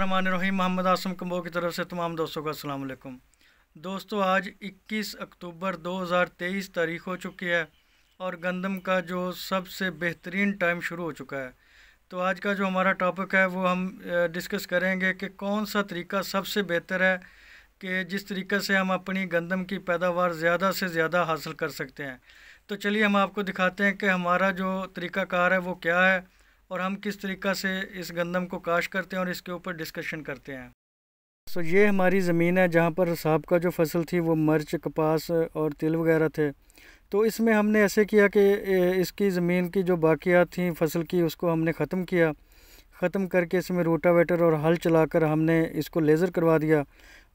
रही मोहम्मद आसम कम्बो की तरफ से तमाम दोस्तों को असलम दोस्तों आज 21 अक्टूबर 2023 तारीख हो चुकी है और गंदम का जो सबसे बेहतरीन टाइम शुरू हो चुका है तो आज का जो हमारा टॉपिक है वो हम डिस्कस करेंगे कि कौन सा तरीका सबसे बेहतर है कि जिस तरीके से हम अपनी गंदम की पैदावार ज़्यादा से ज़्यादा हासिल कर सकते हैं तो चलिए हम आपको दिखाते हैं कि हमारा जो तरीक़ाकार है वो क्या है और हम किस तरीक़ा से इस गंदम को काश करते हैं और इसके ऊपर डिस्कशन करते हैं सो ये हमारी ज़मीन है जहाँ पर साहब का जो फसल थी वो मर्च कपास और तिल वगैरह थे तो इसमें हमने ऐसे किया कि इसकी ज़मीन की जो बाकियात थी फसल की उसको हमने ख़त्म किया ख़त्म करके इसमें रोटावेटर और हल चलाकर हमने इसको लेज़र करवा दिया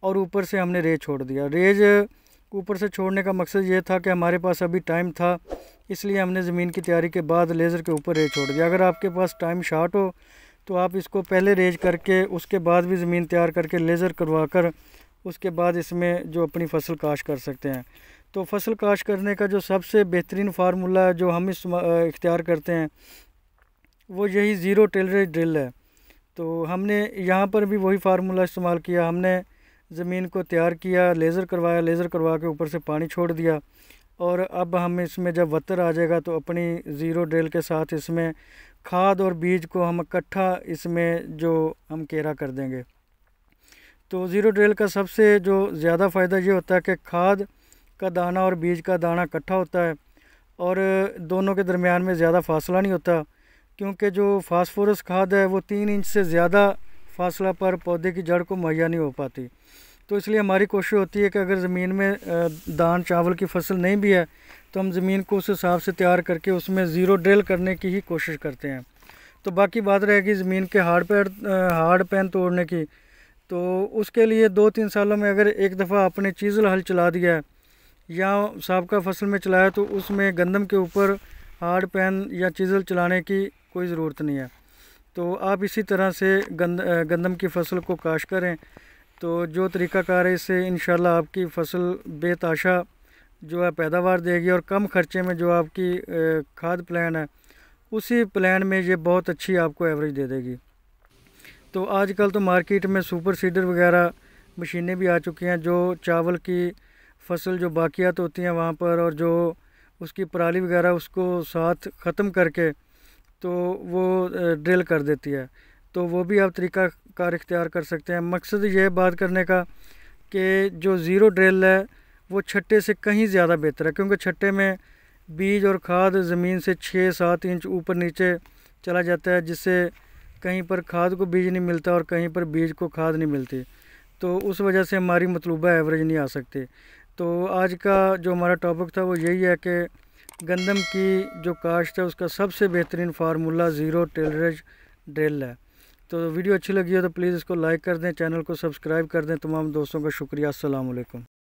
और ऊपर से हमने रेज छोड़ दिया रेज ऊपर से छोड़ने का मकसद ये था कि हमारे पास अभी टाइम था इसलिए हमने ज़मीन की तैयारी के बाद लेज़र के ऊपर रेज छोड़ दिया अगर आपके पास टाइम शार्ट हो तो आप इसको पहले रेज करके उसके बाद भी ज़मीन तैयार करके लेज़र करवा कर उसके बाद इसमें जो अपनी फसल काश कर सकते हैं तो फसल काश करने का जो सबसे बेहतरीन फार्मूला जो हम इस इख्तियार करते हैं वो यही ज़ीरो टेलरेज ड्रिल है तो हमने यहाँ पर भी वही फार्मूला इस्तेमाल किया हमने ज़मीन को तैयार किया लेज़र करवाया लेज़र करवा के ऊपर से पानी छोड़ दिया और अब हम इसमें जब वतर आ जाएगा तो अपनी ज़ीरो ड्रिल के साथ इसमें खाद और बीज को हम इकट्ठा इसमें जो हम केरा कर देंगे तो ज़ीरो ड्रिल का सबसे जो ज़्यादा फ़ायदा ये होता है कि खाद का दाना और बीज का दाना इकट्ठा होता है और दोनों के दरमियान में ज़्यादा फासला नहीं होता क्योंकि जो फास्फोरस खाद है वो तीन इंच से ज़्यादा फासला पर पौधे की जड़ को मुहैया नहीं हो पाती तो इसलिए हमारी कोशिश होती है कि अगर ज़मीन में दान चावल की फसल नहीं भी है तो हम ज़मीन को उस हिसाब से तैयार करके उसमें ज़ीरो ड्रिल करने की ही कोशिश करते हैं तो बाकी बात रहेगी ज़मीन के हार्ड पैर हार्ड पैन तोड़ने की तो उसके लिए दो तीन सालों में अगर एक दफ़ा आपने चीज़ल हल चला दिया है या सबका फसल में चलाया तो उसमें गंदम के ऊपर हार्ड पैन या चीज़ल चलाने की कोई ज़रूरत नहीं है तो आप इसी तरह से गंद गंदम की फसल को काश करें तो जो तरीक़ाकार है इससे इन आपकी फसल बेताशा जो है पैदावार देगी और कम खर्चे में जो आपकी खाद प्लान है उसी प्लान में ये बहुत अच्छी आपको एवरेज दे देगी तो आजकल तो मार्केट में सुपर सीडर वगैरह मशीनें भी आ चुकी हैं जो चावल की फसल जो बाकियात होती हैं वहाँ पर और जो उसकी पराली वगैरह उसको साथ ख़त्म करके तो वो ड्रिल कर देती है तो वो भी आप तरीका कार इख्तियार कर सकते हैं मकसद यह बात करने का कि जो ज़ीरो ड्रिल है वो छट्टे से कहीं ज़्यादा बेहतर है क्योंकि छट्टे में बीज और खाद ज़मीन से छः सात इंच ऊपर नीचे चला जाता है जिससे कहीं पर खाद को बीज नहीं मिलता और कहीं पर बीज को खाद नहीं मिलती तो उस वजह से हमारी मतलूबा एवरेज नहीं आ सकती तो आज का जो हमारा टॉपिक था वो यही है कि गंदम की जो काश्त है उसका सबसे बेहतरीन फार्मूला ज़ीरो टेलरेज ड्रिल है तो वीडियो अच्छी लगी हो तो प्लीज़ इसको लाइक कर दें चैनल को सब्सक्राइब कर दें तमाम दोस्तों का शुक्रिया असलकम